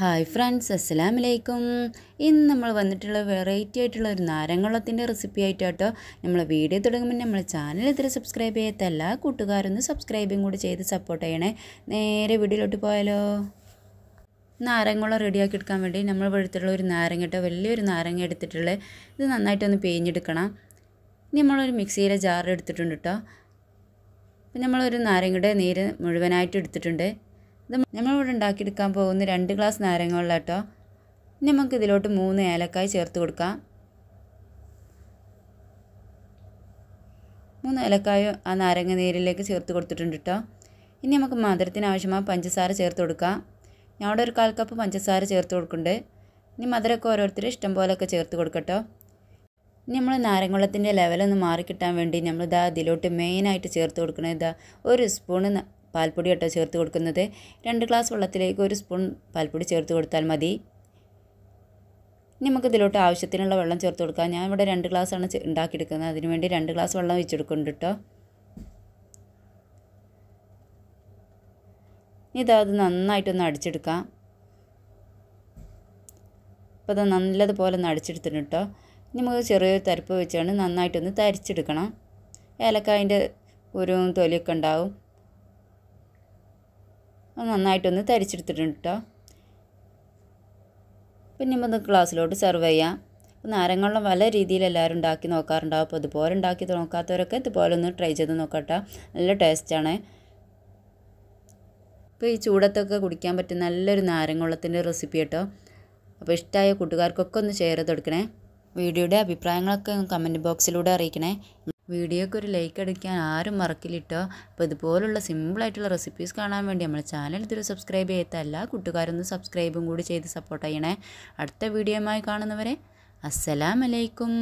hi friends അസ്സലാമു അലൈക്കും ഇന്ന് നമ്മൾ വന്നിട്ടുള്ള വെറൈറ്റി ആയിട്ടുള്ള ഒരു നാരങ്ങളത്തിൻ്റെ റെസിപ്പി കേട്ടോ നമ്മൾ വീഡിയോ തുടങ്ങുമ്പോൾ നമ്മൾ ചാനൽ ഇത്ര സബ്സ്ക്രൈബ് ചെയ്യാത്ത എല്ലാ കൂട്ടുകാരൊന്ന് സബ്സ്ക്രൈബും കൂടി ചെയ്ത് സപ്പോർട്ട് ചെയ്യണേ നേരെ വീഡിയോയിലോട്ട് പോയാലോ നാരങ്ങളോ റെഡിയാക്കി എടുക്കാൻ വേണ്ടി നമ്മൾ വെളുത്തുള്ള ഒരു നാരങ്ങ കേട്ടോ വലിയൊരു നാരങ്ങ എടുത്തിട്ടുള്ളത് ഇത് നന്നായിട്ടൊന്ന് പേഞ്ഞെടുക്കണം ഇനി നമ്മളൊരു മിക്സിയിലെ ജാർ എടുത്തിട്ടുണ്ട് കേട്ടോ അപ്പം നമ്മളൊരു നാരങ്ങയുടെ നീര് മുഴുവനായിട്ട് എടുത്തിട്ടുണ്ട് നമ്മളിവിടെ ഉണ്ടാക്കിയെടുക്കാൻ പോകുന്ന രണ്ട് ഗ്ലാസ് നാരങ്ങ വെള്ളം കേട്ടോ നമുക്ക് ഇതിലോട്ട് മൂന്ന് ഏലക്കായ ചേർത്ത് കൊടുക്കാം മൂന്ന് ഏലക്കായ ആ നാരങ്ങ നീരിലേക്ക് ചേർത്ത് കൊടുത്തിട്ടുണ്ട് കേട്ടോ ഇനി നമുക്ക് മധുരത്തിന് ആവശ്യമായ പഞ്ചസാര ചേർത്ത് കൊടുക്കാം ഞാൻ അവിടെ ഒരു കാൽ കപ്പ് പഞ്ചസാര ചേർത്ത് കൊടുക്കുന്നുണ്ട് ഇനി മധുരമൊക്കെ ഓരോരുത്തർ ഇഷ്ടം പോലെയൊക്കെ ചേർത്ത് കൊടുക്കട്ടോ ഇനി നമ്മൾ നാരങ്ങവെള്ളത്തിൻ്റെ ലെവലൊന്ന് മാറിക്കിട്ടാൻ വേണ്ടി നമ്മൾ ഇതാ ഇതിലോട്ട് മെയിനായിട്ട് ചേർത്ത് കൊടുക്കണത് ഇതാ ഒരു സ്പൂണ് പാൽപ്പൊടി കേട്ടോ ചേർത്ത് കൊടുക്കുന്നത് രണ്ട് ഗ്ലാസ് വെള്ളത്തിലേക്ക് ഒരു സ്പൂൺ പാൽപ്പൊടി ചേർത്ത് കൊടുത്താൽ മതി ഇനി നമുക്ക് ഇതിലോട്ട് ആവശ്യത്തിനുള്ള വെള്ളം ചേർത്ത് കൊടുക്കാം ഞാൻ ഇവിടെ രണ്ട് ഗ്ലാസ്സാണ് ഉണ്ടാക്കിയെടുക്കുന്നത് അതിന് വേണ്ടി രണ്ട് ഗ്ലാസ് വെള്ളം ഒഴിച്ചെടുക്കുന്നുണ്ട് കേട്ടോ ഇനി ഇതാ അത് നന്നായിട്ടൊന്ന് അടിച്ചെടുക്കാം അപ്പോൾ അത് നല്ലതുപോലെ ഒന്ന് അടിച്ചെടുത്തിട്ടുണ്ട് കേട്ടോ നമുക്ക് ചെറിയൊരു തരിപ്പ് വെച്ചാണ് നന്നായിട്ടൊന്ന് തരിച്ചെടുക്കണം ഏലക്കായൻ്റെ ഒരു തൊലിയൊക്കെ ഉണ്ടാവും അത് നന്നായിട്ടൊന്ന് തരിച്ചെടുത്തിട്ടുണ്ട് കേട്ടോ പിന്നെ നമുക്ക് ഗ്ലാസ്സിലോട്ട് സെർവ് ചെയ്യാം നാരങ്ങവെള്ളം പല രീതിയിൽ എല്ലാവരും ഉണ്ടാക്കി നോക്കാറുണ്ടാവും അപ്പോൾ ഇതുപോലെ ഉണ്ടാക്കി നോക്കാത്തവരൊക്കെ ഇതുപോലെ ഒന്ന് ട്രൈ ചെയ്ത് നോക്കട്ടെ നല്ല ടേസ്റ്റാണ് അപ്പോൾ ഈ ചൂടത്തൊക്കെ കുടിക്കാൻ പറ്റിയ നല്ലൊരു നാരങ്ങവെള്ളത്തിൻ്റെ റെസിപ്പി കേട്ടോ അപ്പോൾ ഇഷ്ടമായ കൂട്ടുകാർക്കൊക്കെ ഒന്ന് ഷെയർ ചെയ്ത് കൊടുക്കണേ വീഡിയോയുടെ അഭിപ്രായങ്ങളൊക്കെ കമൻറ്റ് ബോക്സിലൂടെ അറിയിക്കണേ വീഡിയോയ്ക്ക് ഒരു ലൈക്ക് അടിക്കാൻ ആരും മറക്കില്ലിട്ടോ അപ്പോൾ ഇതുപോലുള്ള സിമ്പിളായിട്ടുള്ള റെസിപ്പീസ് കാണാൻ വേണ്ടി നമ്മൾ ചാനൽ ഇതൊരു സബ്സ്ക്രൈബ് ചെയ്യാത്ത എല്ലാ കൂട്ടുകാരൊന്ന് സബ്സ്ക്രൈബും കൂടി ചെയ്ത് സപ്പോർട്ട് ചെയ്യണേ അടുത്ത വീഡിയോയുമായി കാണുന്നവരെ അസ്സലാമലൈക്കും